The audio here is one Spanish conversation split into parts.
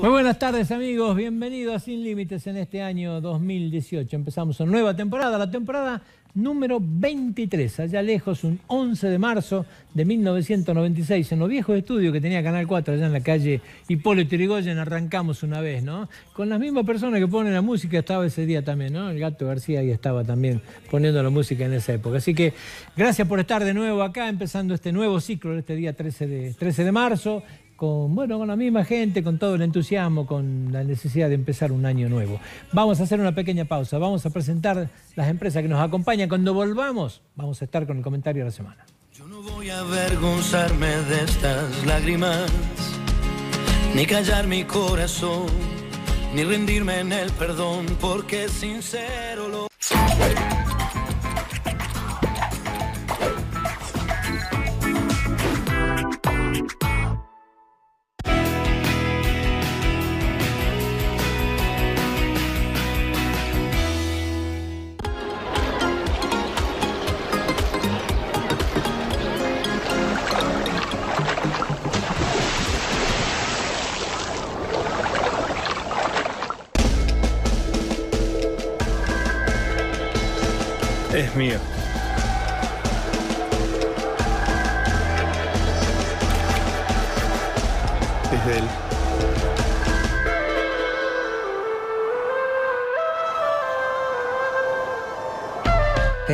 Muy buenas tardes amigos, bienvenidos a Sin Límites en este año 2018. Empezamos una nueva temporada, la temporada número 23, allá lejos, un 11 de marzo de 1996, en los viejos estudios que tenía Canal 4, allá en la calle Hipólito Rigoyen, arrancamos una vez, ¿no? Con las mismas personas que ponen la música, estaba ese día también, ¿no? El gato García ahí estaba también poniendo la música en esa época. Así que gracias por estar de nuevo acá, empezando este nuevo ciclo, este día 13 de marzo, con, bueno, con la misma gente, con todo el entusiasmo, con la necesidad de empezar un año nuevo. Vamos a hacer una pequeña pausa, vamos a presentar las empresas que nos acompañan. Cuando volvamos, vamos a estar con el comentario de la semana. Yo no voy a avergonzarme de estas lágrimas, ni callar mi corazón, ni rendirme en el perdón, porque sincero lo...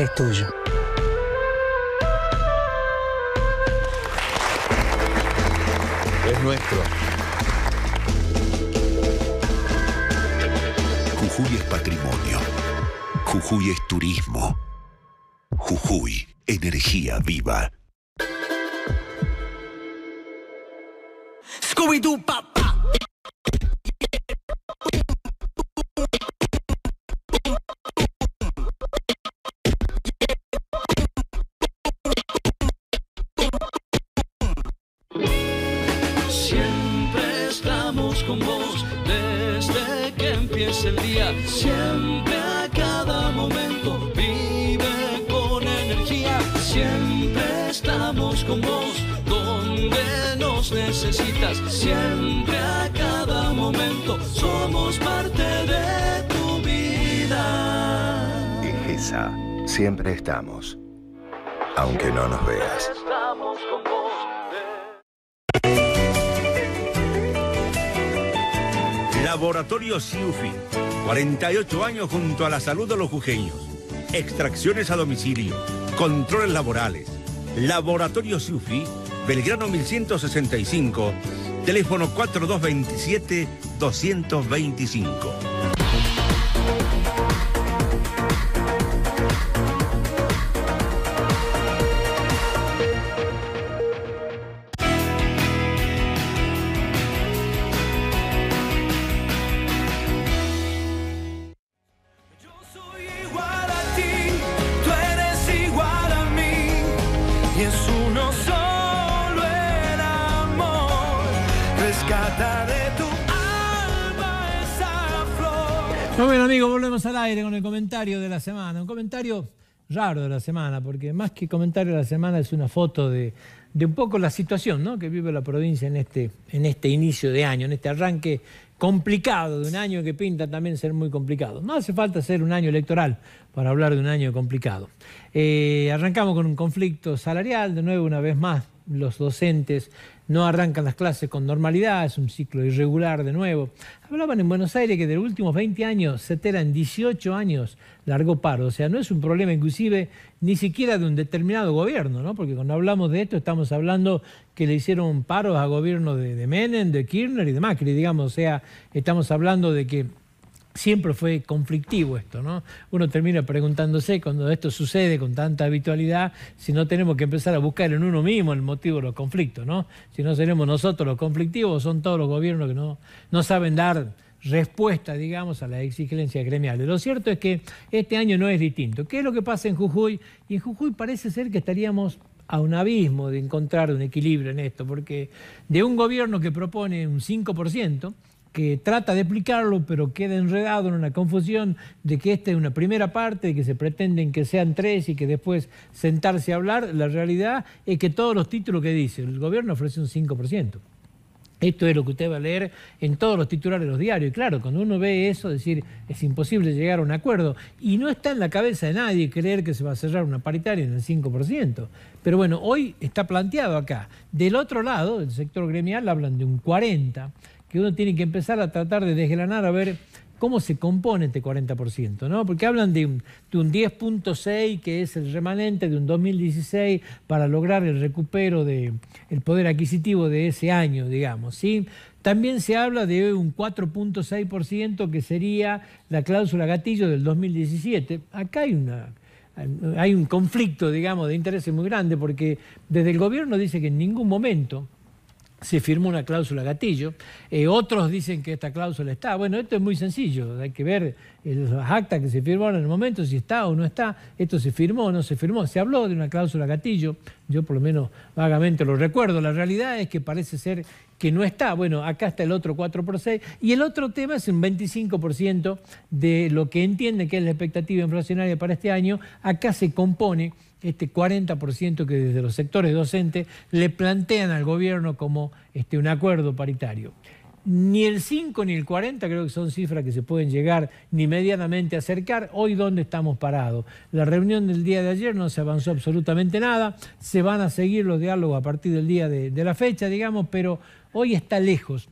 es tuyo. Es nuestro. Jujuy es patrimonio. Jujuy es turismo. Jujuy, energía viva. scooby Dupa. desde que empiece el día. Siempre a cada momento vive con energía. Siempre estamos con vos donde nos necesitas. Siempre a cada momento somos parte de tu vida. En siempre estamos, aunque no nos veas. Laboratorio Siufi. 48 años junto a la salud de los jujeños. Extracciones a domicilio. Controles laborales. Laboratorio Siufi, Belgrano 1165. Teléfono 4227-225. aire con el comentario de la semana. Un comentario raro de la semana, porque más que comentario de la semana es una foto de, un poco la situación que vive la provincia en este, en este inicio de año, en este arranque complicado de un año que pinta también ser muy complicado. No hace falta ser un año electoral para hablar de un año complicado. Eh, arrancamos con un conflicto salarial, de nuevo una vez más los docentes no arrancan las clases con normalidad, es un ciclo irregular de nuevo. Hablaban en Buenos Aires que de los últimos 20 años, se en 18 años largo paro. O sea, no es un problema inclusive ni siquiera de un determinado gobierno, ¿no? Porque cuando hablamos de esto estamos hablando que le hicieron paros a gobiernos de, de Menem, de Kirchner y de Macri, digamos. O sea, estamos hablando de que siempre fue conflictivo esto, ¿no? Uno termina preguntándose cuando esto sucede con tanta habitualidad, si no tenemos que empezar a buscar en uno mismo el motivo de los conflictos, ¿no? Si no seremos nosotros los conflictivos, son todos los gobiernos que no, no saben dar respuesta, digamos, a las exigencias gremiales. Lo cierto es que este año no es distinto. ¿Qué es lo que pasa en Jujuy? Y en Jujuy parece ser que estaríamos a un abismo de encontrar un equilibrio en esto, porque de un gobierno que propone un 5%, que trata de explicarlo, pero queda enredado en una confusión de que esta es una primera parte, de que se pretenden que sean tres y que después sentarse a hablar. La realidad es que todos los títulos que dice, el gobierno ofrece un 5%. Esto es lo que usted va a leer en todos los titulares de los diarios. Y claro, cuando uno ve eso, decir es imposible llegar a un acuerdo. Y no está en la cabeza de nadie creer que se va a cerrar una paritaria en el 5%. Pero bueno, hoy está planteado acá. Del otro lado, el sector gremial, hablan de un 40% que uno tiene que empezar a tratar de desgranar a ver cómo se compone este 40%, ¿no? Porque hablan de un, 10.6 que es el remanente de un 2016 para lograr el recupero del poder adquisitivo de ese año, digamos, ¿sí? También se habla de un 4.6% que sería la cláusula gatillo del 2017. Acá hay una hay un conflicto, digamos, de interés muy grande porque desde el gobierno dice que en ningún momento se firmó una cláusula gatillo. Eh, otros dicen que esta cláusula está. Bueno, esto es muy sencillo, hay que ver las actas que se firmaron en el momento, si está o no está, esto se firmó o no se firmó. Se habló de una cláusula gatillo, yo por lo menos vagamente lo recuerdo. La realidad es que parece ser que no está. Bueno, acá está el otro 4 por 6. Y el otro tema es un 25% de lo que entiende que es la expectativa inflacionaria para este año. Acá se compone este 40% que desde los sectores docentes le plantean al gobierno como este, un acuerdo paritario ni el 5 ni el 40 creo que son cifras que se pueden llegar ni medianamente a acercar. Hoy dónde estamos parados. La reunión del día de ayer no se avanzó absolutamente nada. Se van a seguir los diálogos a partir del día de, de la fecha, digamos, pero hoy está lejos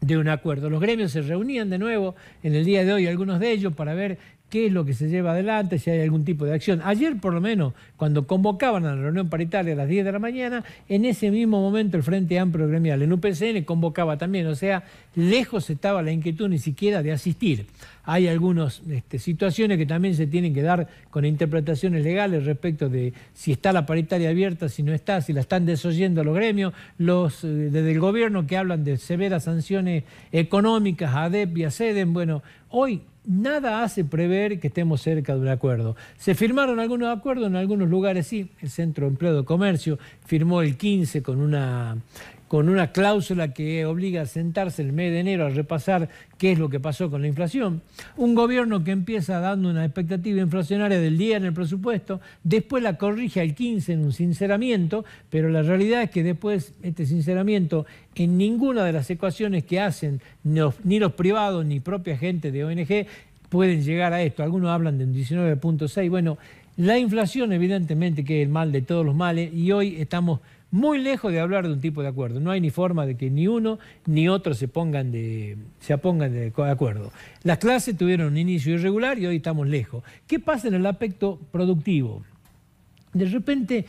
de un acuerdo. Los gremios se reunían de nuevo en el día de hoy, algunos de ellos, para ver qué es lo que se lleva adelante, si hay algún tipo de acción. Ayer, por lo menos, cuando convocaban a la reunión paritaria a las 10 de la mañana, en ese mismo momento el Frente Amplio Gremial en UPCN convocaba también, o sea, lejos estaba la inquietud ni siquiera de asistir. Hay algunas este, situaciones que también se tienen que dar con interpretaciones legales respecto de si está la paritaria abierta, si no está, si la están desoyendo los gremios, los eh, desde el gobierno que hablan de severas sanciones económicas a ADEP y a Bueno, hoy nada hace prever que estemos cerca de un acuerdo. Se firmaron algunos acuerdos en algunos lugares, sí, el Centro de Empleo de Comercio firmó el 15 con una con una cláusula que obliga a sentarse el mes de enero a repasar qué es lo que pasó con la inflación, un gobierno que empieza dando una expectativa inflacionaria del día en el presupuesto, después la corrige al 15 en un sinceramiento, pero la realidad es que después este sinceramiento en ninguna de las ecuaciones que hacen ni los privados ni propia gente de ONG pueden llegar a esto. Algunos hablan de un 19.6. Bueno, la inflación evidentemente que es el mal de todos los males y hoy estamos muy lejos de hablar de un tipo de acuerdo. No hay ni forma de que ni uno ni otro se pongan de, se acuerdo. Las clases tuvieron un inicio irregular y hoy estamos lejos. ¿Qué pasa en el aspecto productivo? De repente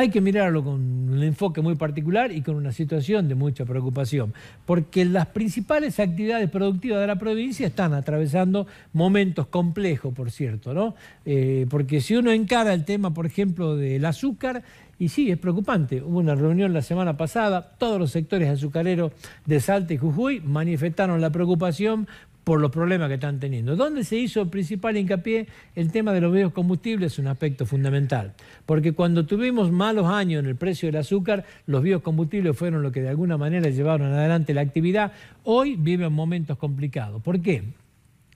hay que mirarlo con un enfoque muy particular y con una situación de mucha preocupación, porque las principales actividades productivas de la provincia están atravesando momentos complejos, por cierto, ¿no? Eh, porque si uno encara el tema, por ejemplo, del azúcar, y sí, es preocupante. Hubo una reunión la semana pasada, todos los sectores azucareros de Salta y Jujuy manifestaron la preocupación por los problemas que están teniendo. ¿Dónde se hizo principal hincapié? El tema de los biocombustibles es un aspecto fundamental, porque cuando tuvimos malos años en el precio del azúcar, los biocombustibles fueron los que de alguna manera llevaron adelante la actividad. Hoy viven momentos complicados. ¿Por qué?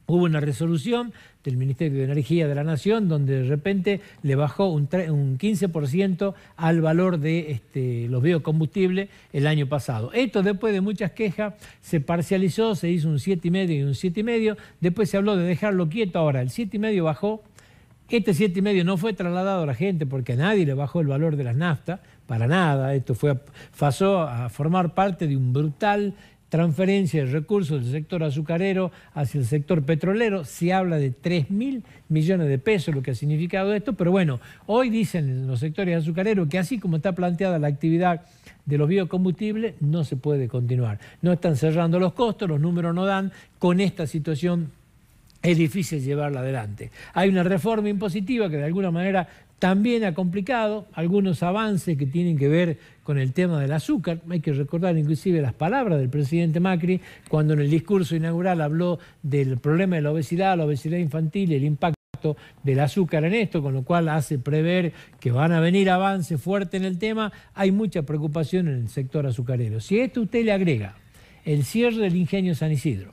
hubo una resolución del Ministerio de Energía de la Nación donde de repente le bajó un, 15% al valor de este, los biocombustibles el año pasado. Esto después de muchas quejas se parcializó, se hizo un 7,5 y un 7,5, después se habló de dejarlo quieto, ahora el 7,5 bajó, este 7,5 no fue trasladado a la gente porque a nadie le bajó el valor de las naftas, para nada, esto fue, pasó a formar parte de un brutal transferencia de recursos del sector azucarero hacia el sector petrolero. Se habla de 3 mil millones de pesos, lo que ha significado esto, pero bueno, hoy dicen los sectores azucareros que así como está planteada la actividad de los biocombustibles, no se puede continuar. No están cerrando los costos, los números no dan con esta situación es difícil llevarla adelante. Hay una reforma impositiva que de alguna manera también ha complicado algunos avances que tienen que ver con el tema del azúcar. Hay que recordar inclusive las palabras del presidente Macri cuando en el discurso inaugural habló del problema de la obesidad, la obesidad infantil, y el impacto del azúcar en esto, con lo cual hace prever que van a venir avances fuertes en el tema. Hay mucha preocupación en el sector azucarero. Si a esto usted le agrega el cierre del ingenio San Isidro,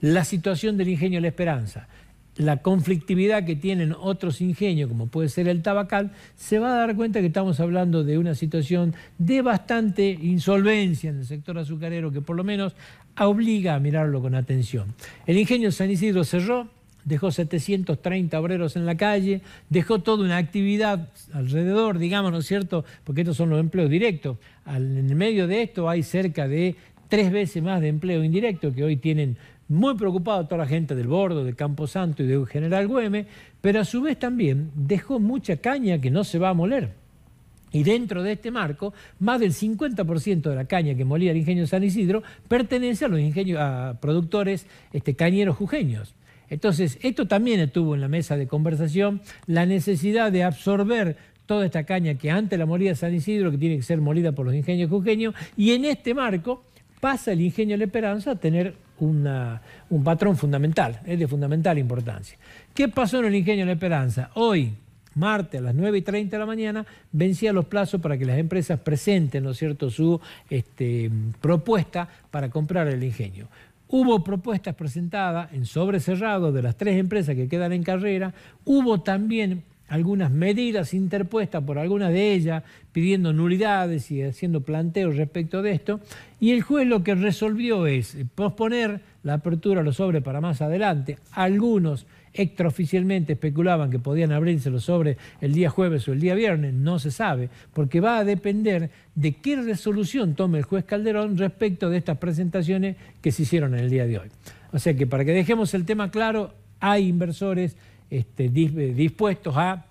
la situación del ingenio La Esperanza, la conflictividad que tienen otros ingenios, como puede ser el tabacal, se va a dar cuenta que estamos hablando de una situación de bastante insolvencia en el sector azucarero, que por lo menos obliga a mirarlo con atención. El ingenio San Isidro cerró, dejó 730 obreros en la calle, dejó toda una actividad alrededor, digamos, ¿no es cierto? Porque estos son los empleos directos. en el medio de esto hay cerca de tres veces más de empleo indirecto que hoy tienen muy preocupado toda la gente del Bordo, de Camposanto y de General Güeme, pero a su vez también dejó mucha caña que no se va a moler. Y dentro de este marco, más del 50% de la caña que molía el ingenio San Isidro pertenece a los ingenios, a productores este, cañeros jujeños. Entonces, esto también estuvo en la mesa de conversación, la necesidad de absorber toda esta caña que antes la molía San Isidro, que tiene que ser molida por los ingenios jujeños, y en este marco pasa el ingenio de la esperanza a tener un patrón fundamental, es de fundamental importancia. ¿Qué pasó en el ingenio de la esperanza? Hoy, martes a las 9 y 30 de la mañana, vencía los plazos para que las empresas presenten, cierto?, su este, propuesta para comprar el ingenio. Hubo propuestas presentadas en sobre cerrado de las tres empresas que quedan en carrera. Hubo también algunas medidas interpuestas por alguna de ellas, pidiendo nulidades y haciendo planteos respecto de esto, y el juez lo que resolvió es posponer la apertura de los sobres para más adelante. Algunos extraoficialmente especulaban que podían abrirse los sobres el día jueves o el día viernes, no se sabe, porque va a depender de qué resolución tome el juez Calderón respecto de estas presentaciones que se hicieron en el día de hoy. O sea que para que dejemos el tema claro, hay inversores este, dispuestos a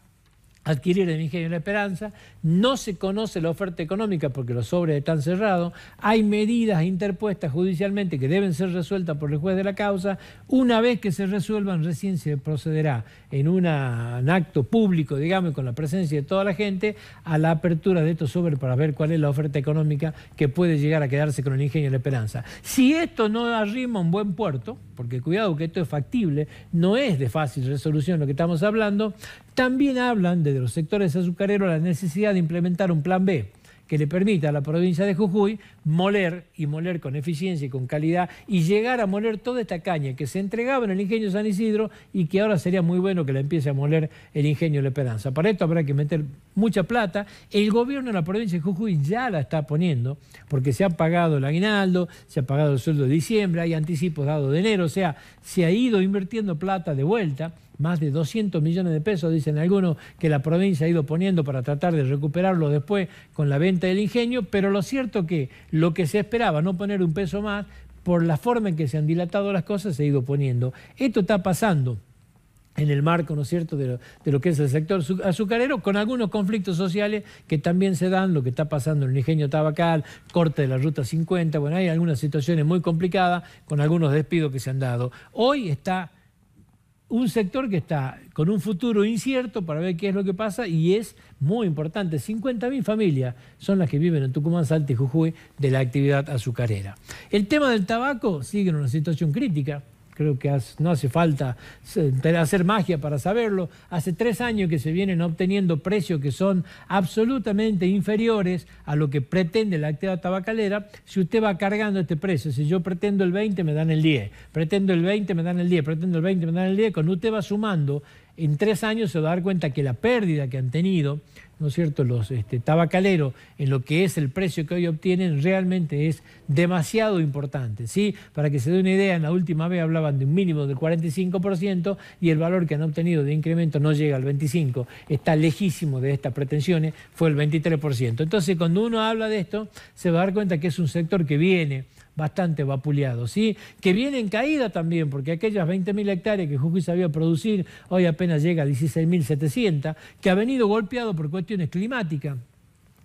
adquirir el Ingenio de La Esperanza, no se conoce la oferta económica porque los sobres están cerrados, hay medidas interpuestas judicialmente que deben ser resueltas por el juez de la causa, una vez que se resuelvan recién se procederá en un acto público, digamos, con la presencia de toda la gente, a la apertura de estos sobres para ver cuál es la oferta económica que puede llegar a quedarse con el Ingenio de La Esperanza. Si esto no arrima un buen puerto, porque cuidado que esto es factible, no es de fácil resolución lo que estamos hablando, también hablan desde los sectores azucareros la necesidad de implementar un plan B que le permita a la provincia de Jujuy moler y moler con eficiencia y con calidad y llegar a moler toda esta caña que se entregaba en el ingenio San Isidro y que ahora sería muy bueno que la empiece a moler el ingenio La Esperanza. Para esto habrá que meter mucha plata. El gobierno de la provincia de Jujuy ya la está poniendo porque se ha pagado el aguinaldo, se ha pagado el sueldo de diciembre, hay anticipos dados de enero, o sea, se ha ido invirtiendo plata de vuelta más de 200 millones de pesos, dicen algunos, que la provincia ha ido poniendo para tratar de recuperarlo después con la venta del ingenio, pero lo cierto que lo que se esperaba, no poner un peso más, por la forma en que se han dilatado las cosas, se ha ido poniendo. Esto está pasando en el marco, ¿no es cierto?, de lo, de lo, que es el sector azucarero, con algunos conflictos sociales que también se dan, lo que está pasando en el ingenio tabacal, corte de la Ruta 50, bueno, hay algunas situaciones muy complicadas con algunos despidos que se han dado. Hoy está un sector que está con un futuro incierto para ver qué es lo que pasa y es muy importante. 50.000 familias son las que viven en Tucumán, Salta y Jujuy de la actividad azucarera. El tema del tabaco sigue en una situación crítica creo que no hace falta hacer magia para saberlo, hace tres años que se vienen obteniendo precios que son absolutamente inferiores a lo que pretende la actividad tabacalera, si usted va cargando este precio, si yo pretendo el 20 me dan el 10, pretendo el 20 me dan el 10, pretendo el 20 me dan el 10, cuando usted va sumando en tres años se va a dar cuenta que la pérdida que han tenido, ¿no es cierto?, los este, tabacaleros en lo que es el precio que hoy obtienen realmente es demasiado importante, ¿sí? Para que se dé una idea, en la última vez hablaban de un mínimo del 45% y el valor que han obtenido de incremento no llega al 25%, está lejísimo de estas pretensiones, fue el 23%. Entonces, cuando uno habla de esto, se va a dar cuenta que es un sector que viene bastante vapuleado, ¿sí? que viene en caída también, porque aquellas 20.000 hectáreas que Jujuy sabía producir, hoy apenas llega a 16.700, que ha venido golpeado por cuestiones climáticas.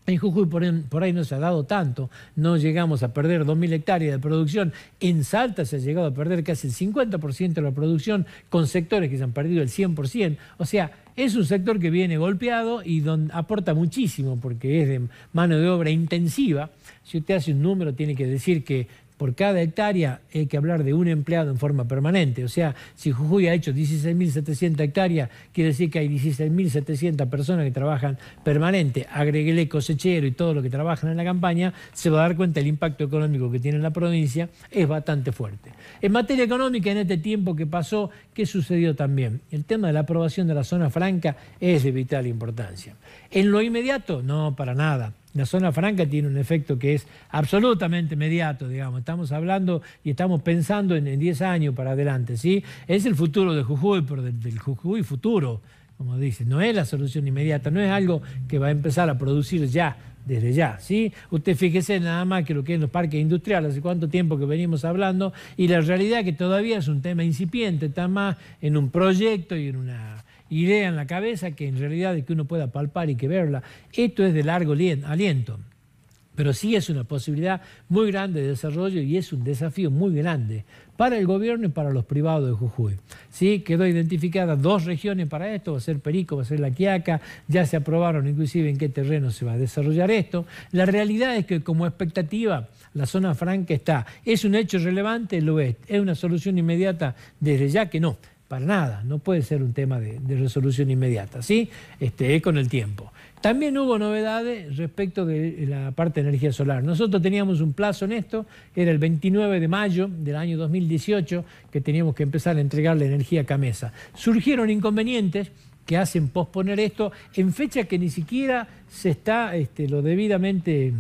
En Jujuy por, ahí no se ha dado tanto, no llegamos a perder 2.000 hectáreas de producción, en Salta se ha llegado a perder casi el 50% de la producción, con sectores que se han perdido el 100%, o sea, es un sector que viene golpeado y donde aporta muchísimo porque es de mano de obra intensiva si usted hace un número, tiene que decir que por cada hectárea hay que hablar de un empleado en forma permanente. O sea, si Jujuy ha hecho 16.700 hectáreas, quiere decir que hay 16.700 personas que trabajan permanente. Agreguele cosechero y todo lo que trabajan en la campaña, se va a dar cuenta el impacto económico que tiene la provincia es bastante fuerte. En materia económica, en este tiempo que pasó, ¿qué sucedió también? El tema de la aprobación de la zona franca es de vital importancia. En lo inmediato, no, para nada la zona franca tiene un efecto que es absolutamente inmediato, digamos. Estamos hablando y estamos pensando en 10 años para adelante, ¿sí? Es el futuro de Jujuy, pero del, Jujuy futuro, como dice. No es la solución inmediata, no es algo que va a empezar a producir ya, desde ya, ¿sí? Usted fíjese nada más que lo que es los parques industriales, hace cuánto tiempo que venimos hablando, y la realidad que todavía es un tema incipiente, está más en un proyecto y en una idea en la cabeza que en realidad de que uno pueda palpar y que verla. Esto es de largo aliento. Pero sí es una posibilidad muy grande de desarrollo y es un desafío muy grande para el gobierno y para los privados de Jujuy. ¿Sí? Quedó identificada dos regiones para esto, va a ser Perico, va a ser La Quiaca, ya se aprobaron inclusive en qué terreno se va a desarrollar esto. La realidad es que como expectativa la zona franca está. ¿Es un hecho relevante? Lo es. ¿Es una solución inmediata? Desde ya que no. Para nada, no puede ser un tema de, resolución inmediata, ¿sí? Este, con el tiempo. También hubo novedades respecto de la parte de energía solar. Nosotros teníamos un plazo en esto, era el 29 de mayo del año 2018 que teníamos que empezar a entregar la energía a Camesa. Surgieron inconvenientes que hacen posponer esto en fecha que ni siquiera se está este, lo debidamente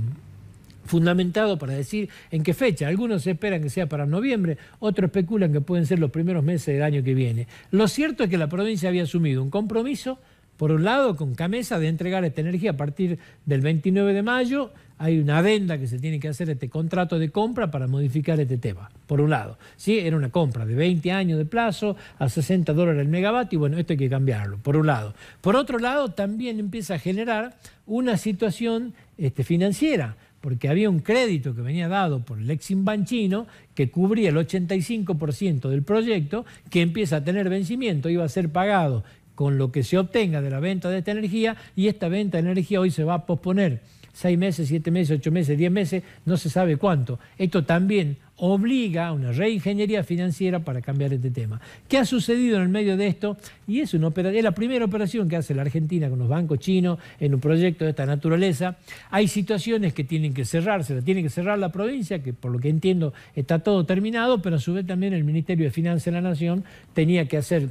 fundamentado para decir en qué fecha. Algunos esperan que sea para noviembre, otros especulan que pueden ser los primeros meses del año que viene. Lo cierto es que la provincia había asumido un compromiso, por un lado, con Camesa de entregar esta energía a partir del 29 de mayo. Hay una adenda que se tiene que hacer este contrato de compra para modificar este tema, por un lado. ¿sí? Era una compra de 20 años de plazo a 60 dólares el megavatio y bueno, esto hay que cambiarlo, por un lado. Por otro lado, también empieza a generar una situación este, financiera porque había un crédito que venía dado por el Exim Banchino que cubría el 85% del proyecto que empieza a tener vencimiento, iba a ser pagado con lo que se obtenga de la venta de esta energía y esta venta de energía hoy se va a posponer seis meses, siete meses, ocho meses, diez meses, no se sabe cuánto. Esto también obliga a una reingeniería financiera para cambiar este tema. ¿Qué ha sucedido en el medio de esto? Y es, una es la primera operación que hace la Argentina con los bancos chinos en un proyecto de esta naturaleza. Hay situaciones que tienen que cerrarse, la tiene que cerrar la provincia, que por lo que entiendo está todo terminado, pero a su vez también el Ministerio de Finanzas de la Nación tenía que hacer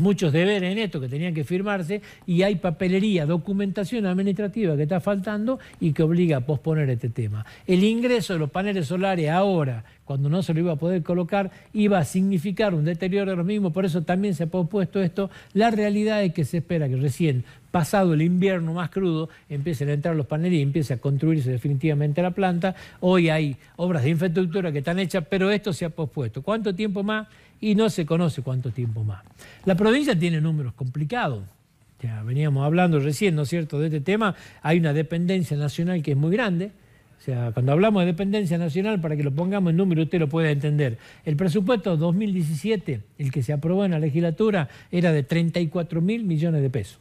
muchos deberes en esto que tenían que firmarse y hay papelería, documentación administrativa que está faltando y que obliga a posponer este tema. El ingreso de los paneles solares ahora, cuando no se lo iba a poder colocar, iba a significar un deterioro de los mismos, por eso también se ha pospuesto esto. La realidad es que se espera que recién pasado el invierno más crudo, empiecen a entrar los paneles y empiece a construirse definitivamente la planta. Hoy hay obras de infraestructura que están hechas, pero esto se ha pospuesto. ¿Cuánto tiempo más? y no se conoce cuánto tiempo más. La provincia tiene números complicados. Ya veníamos hablando recién, ¿no es cierto?, de este tema. Hay una dependencia nacional que es muy grande. O sea, cuando hablamos de dependencia nacional, para que lo pongamos en número, usted lo pueda entender. El presupuesto 2017, el que se aprobó en la legislatura, era de 34 mil millones de pesos.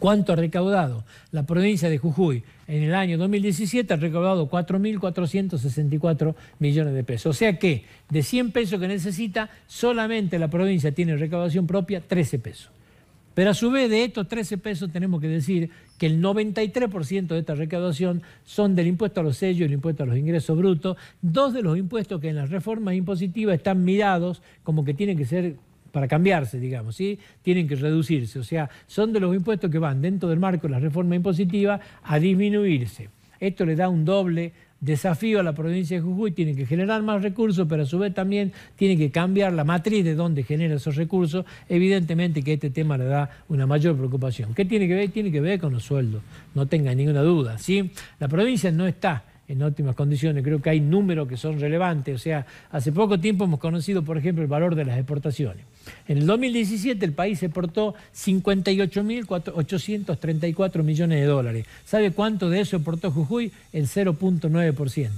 ¿Cuánto ha recaudado? La provincia de Jujuy en el año 2017 ha recaudado 4.464 millones de pesos. O sea que de 100 pesos que necesita, solamente la provincia tiene recaudación propia 13 pesos. Pero a su vez de estos 13 pesos tenemos que decir que el 93% de esta recaudación son del impuesto a los sellos, y el impuesto a los ingresos brutos, dos de los impuestos que en las reformas impositivas están mirados como que tienen que ser para cambiarse, digamos, ¿sí? tienen que reducirse. O sea, son de los impuestos que van dentro del marco de la reforma impositiva a disminuirse. Esto le da un doble desafío a la provincia de Jujuy, tiene que generar más recursos, pero a su vez también tiene que cambiar la matriz de dónde genera esos recursos. Evidentemente que este tema le da una mayor preocupación. ¿Qué tiene que ver? Tiene que ver con los sueldos, no tenga ninguna duda. ¿sí? La provincia no está en óptimas condiciones. Creo que hay números que son relevantes. O sea, hace poco tiempo hemos conocido, por ejemplo, el valor de las exportaciones. En el 2017 el país exportó 58.834 millones de dólares. ¿Sabe cuánto de eso exportó Jujuy? El 0.9%.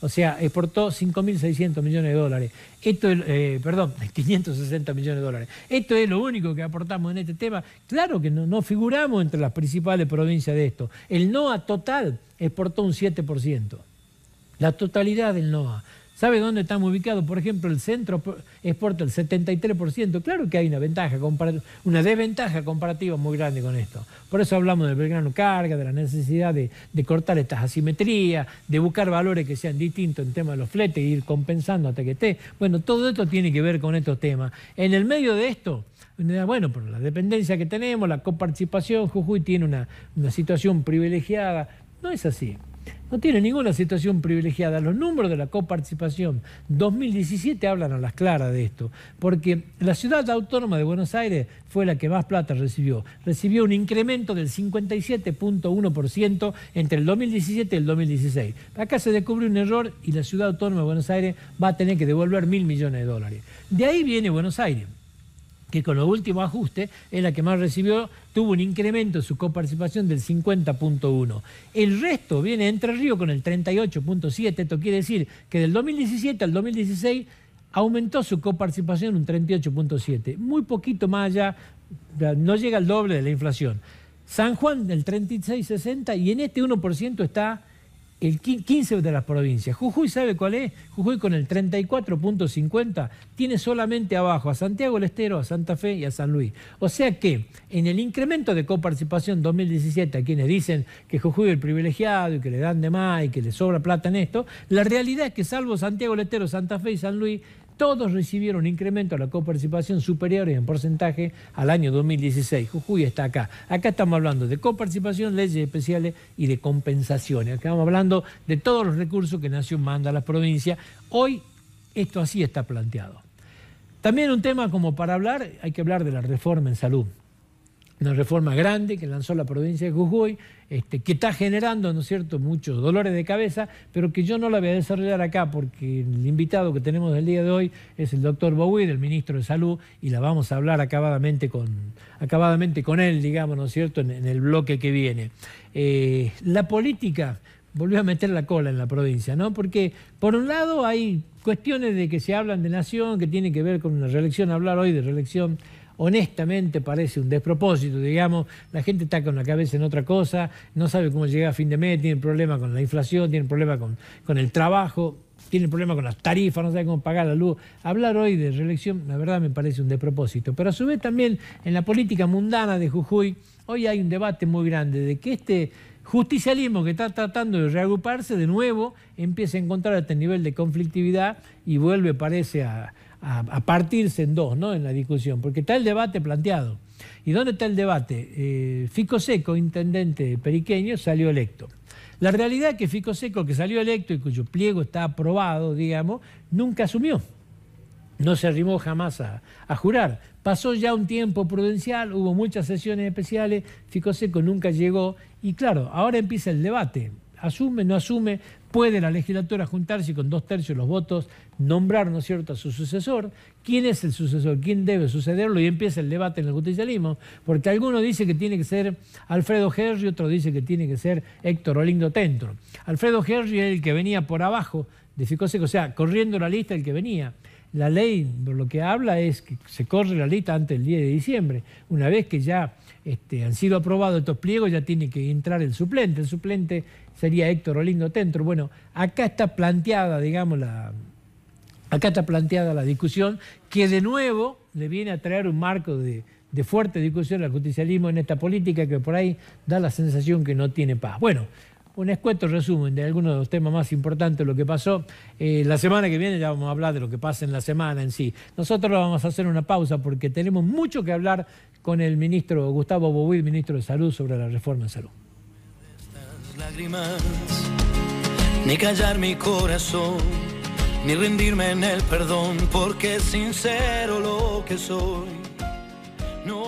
O sea, exportó 5.600 millones de dólares. Esto es, eh, perdón, 560 millones de dólares. Esto es lo único que aportamos en este tema. Claro que no, no figuramos entre las principales provincias de esto. El NOA total exportó un 7%. La totalidad del NOA. ¿Sabe dónde estamos ubicados? Por ejemplo, el centro exporta el 73%. Claro que hay una ventaja, una desventaja comparativa muy grande con esto. Por eso hablamos del Belgrano Carga, de la necesidad de, cortar estas asimetrías, de buscar valores que sean distintos en tema de los fletes e ir compensando hasta que esté. Bueno, todo esto tiene que ver con estos temas. En el medio de esto, eh, bueno, por la dependencia que tenemos, la coparticipación, Jujuy tiene una, una situación privilegiada. No es así. No tiene ninguna situación privilegiada. Los números de la coparticipación 2017 hablan a las claras de esto, porque la ciudad autónoma de Buenos Aires fue la que más plata recibió. Recibió un incremento del 57.1% entre el 2017 y el 2016. Acá se descubre un error y la ciudad autónoma de Buenos Aires va a tener que devolver mil millones de dólares. De ahí viene Buenos Aires que con los último ajuste, es la que más recibió, tuvo un incremento en su coparticipación del 50.1. El resto viene Entre río con el 38.7, esto quiere decir que del 2017 al 2016 aumentó su coparticipación un 38.7, muy poquito más allá, no llega al doble de la inflación. San Juan del 36.60 y en este 1% está el 15 de las provincias. Jujuy, ¿sabe cuál es? Jujuy con el 34.50 tiene solamente abajo a Santiago del Estero, a Santa Fe y a San Luis. O sea que en el incremento de coparticipación 2017, a quienes dicen que Jujuy es el privilegiado y que le dan de más y que le sobra plata en esto, la realidad es que salvo Santiago del Estero, Santa Fe y San Luis, todos recibieron incremento a la coparticipación superior en porcentaje al año 2016. Jujuy está acá. Acá estamos hablando de coparticipación, leyes especiales y de compensaciones. Acá estamos hablando de todos los recursos que Nación manda a las provincias. Hoy esto así está planteado. También un tema como para hablar, hay que hablar de la reforma en salud una reforma grande que lanzó la provincia de Jujuy, este, que está generando, ¿no es cierto?, muchos dolores de cabeza, pero que yo no la voy a desarrollar acá porque el invitado que tenemos del día de hoy es el doctor Bowie, el ministro de Salud, y la vamos a hablar acabadamente con, acabadamente con él, digamos, ¿no es cierto?, en, el bloque que viene. Eh, la política volvió a meter la cola en la provincia, ¿no? Porque por un lado hay cuestiones de que se hablan de nación, que tienen que ver con una reelección, hablar hoy de reelección honestamente parece un despropósito, digamos, la gente está con la cabeza en otra cosa, no sabe cómo llegar a fin de mes, tiene problemas con la inflación, tiene problemas con, con el trabajo, tiene problemas con las tarifas, no sabe cómo pagar la luz. Hablar hoy de reelección, la verdad me parece un despropósito. Pero a su vez también en la política mundana de Jujuy, hoy hay un debate muy grande de que este justicialismo que está tratando de reagruparse de nuevo empieza a encontrar este nivel de conflictividad y vuelve, parece, a, a, partirse en dos ¿no? en la discusión, porque está el debate planteado. ¿Y dónde está el debate? Eh, Fico Seco, intendente periqueño, salió electo. La realidad es que Fico Seco, que salió electo y cuyo pliego está aprobado, digamos, nunca asumió. No se arrimó jamás a, a jurar. Pasó ya un tiempo prudencial, hubo muchas sesiones especiales, Fico Seco nunca llegó y claro, ahora empieza el debate asume, no asume, puede la legislatura juntarse con dos tercios los votos, nombrar, ¿no es cierto?, a su sucesor. ¿Quién es el sucesor? ¿Quién debe sucederlo? Y empieza el debate en el justicialismo, porque alguno dice que tiene que ser Alfredo Herri, otro dice que tiene que ser Héctor Olindo Tentro. Alfredo Herri es el que venía por abajo de Ficoseco, o sea, corriendo la lista el que venía. La ley lo que habla es que se corre la lista antes del 10 de diciembre, una vez que ya este, han sido aprobados estos pliegos, ya tiene que entrar el suplente. El suplente sería Héctor Olindo Tentro. Bueno, acá está planteada, digamos, la, acá está planteada la discusión que de nuevo le viene a traer un marco de, de fuerte discusión al justicialismo en esta política que por ahí da la sensación que no tiene paz. Bueno, un escueto resumen de algunos de los temas más importantes, lo que pasó. Eh, la semana que viene ya vamos a hablar de lo que pasa en la semana en sí. Nosotros vamos a hacer una pausa porque tenemos mucho que hablar con el ministro Gustavo Bobuy, ministro de Salud, sobre la reforma en salud. ni mi corazón, ni rendirme en el perdón, porque sincero lo que soy. No